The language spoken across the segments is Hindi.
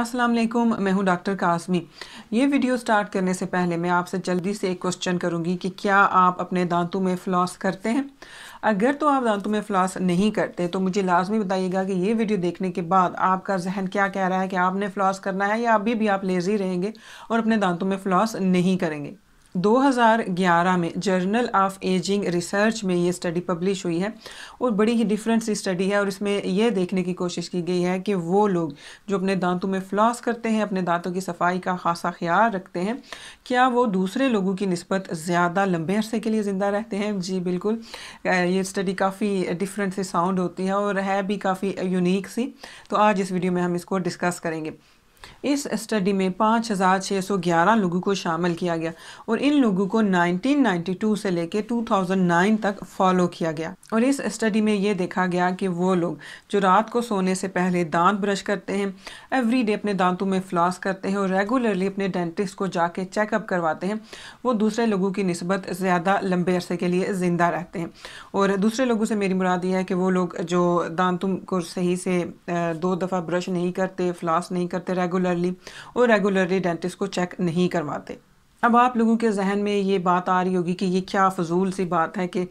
असलम मैं हूं डॉक्टर कासमी ये वीडियो स्टार्ट करने से पहले मैं आपसे जल्दी से एक क्वेश्चन करूंगी कि क्या आप अपने दांतों में फ्लॉस करते हैं अगर तो आप दांतों में फ्लॉस नहीं करते तो मुझे लाजमी बताइएगा कि ये वीडियो देखने के बाद आपका जहन क्या कह रहा है कि आपने फ्लॉस करना है या अभी भी आप लेज़ी रहेंगे और अपने दांतों में फ्लॉस नहीं करेंगे 2011 में जर्नल ऑफ एजिंग रिसर्च में ये स्टडी पब्लिश हुई है और बड़ी ही डिफरेंट सी स्टडी है और इसमें यह देखने की कोशिश की गई है कि वो लोग जो अपने दांतों में फ्लॉस करते हैं अपने दांतों की सफाई का खासा ख्याल रखते हैं क्या वो दूसरे लोगों की नस्बत ज़्यादा लंबे अरसे के लिए ज़िंदा रहते हैं जी बिल्कुल ये स्टडी काफ़ी डिफरेंट सी साउंड होती है और है भी काफ़ी यूनिक सी तो आज इस वीडियो में हम इसको डिस्कस करेंगे इस स्टडी में 5,611 लोगों को शामिल किया गया और इन लोगों को 1992 से लेकर 2009 तक फॉलो किया गया और इस स्टडी में ये देखा गया कि वो लोग जो रात को सोने से पहले दांत ब्रश करते हैं एवरीडे अपने दांतों में फ्लॉस करते हैं और रेगुलरली अपने डेंटिस्ट को जाके चेकअप करवाते हैं वो दूसरे लोगों की नस्बत ज़्यादा लंबे अरसे के लिए ज़िंदा रहते हैं और दूसरे लोगों से मेरी मुराद ये है कि वो लोग जो दांतों को सही से दो दफ़ा ब्रश नहीं करते फ्लॉस नहीं करते रेगुलर रेगुलरली और रेगुलरली डेंटिस्ट को चेक नहीं करवाते अब आप लोगों के जहन में ये बात आ रही होगी कि ये क्या फजूल सी बात है कि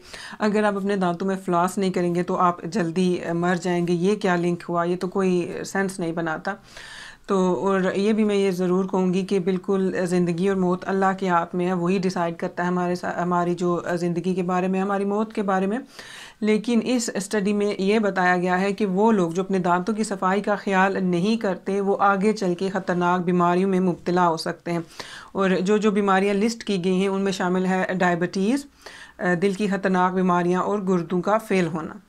अगर आप अपने दांतों में फ्लास नहीं करेंगे तो आप जल्दी मर जाएंगे ये क्या लिंक हुआ ये तो कोई सेंस नहीं बनाता तो और ये भी मैं ये ज़रूर कहूँगी कि बिल्कुल ज़िंदगी और मौत अल्लाह के हाथ में है वही डिसाइड करता है हमारे हमारी जो ज़िंदगी के बारे में हमारी मौत के बारे में लेकिन इस स्टडी में ये बताया गया है कि वो लोग जो अपने दांतों की सफाई का ख्याल नहीं करते वो आगे चल के ख़तरनाक बीमारियों में मुबतला हो सकते हैं और जो जो बीमारियाँ लिस्ट की गई हैं उनमें शामिल है डायबिटीज़ दिल की ख़तरनाक बीमारियाँ और गुर्दों का फेल होना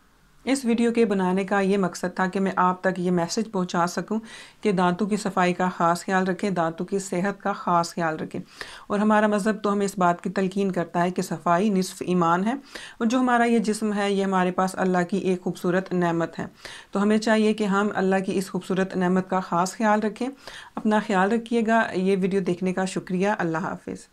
इस वीडियो के बनाने का ये मकसद था कि मैं आप तक ये मैसेज पहुंचा सकूं कि दांतों की सफाई का ख़ास ख्याल रखें दांतों की सेहत का ख़ास ख्याल रखें और हमारा मज़हब तो हमें इस बात की तलकिन करता है कि सफाई निसफ ईमान है और जो हमारा ये जिस्म है ये हमारे पास अल्लाह की एक खूबसूरत नमत है तो हमें चाहिए कि हम अल्लाह की इस खूबसूरत नमत का ख़ास ख्याल रखें अपना ख्याल रखिएगा ये वीडियो देखने का शुक्रिया अल्लाह हाफिज़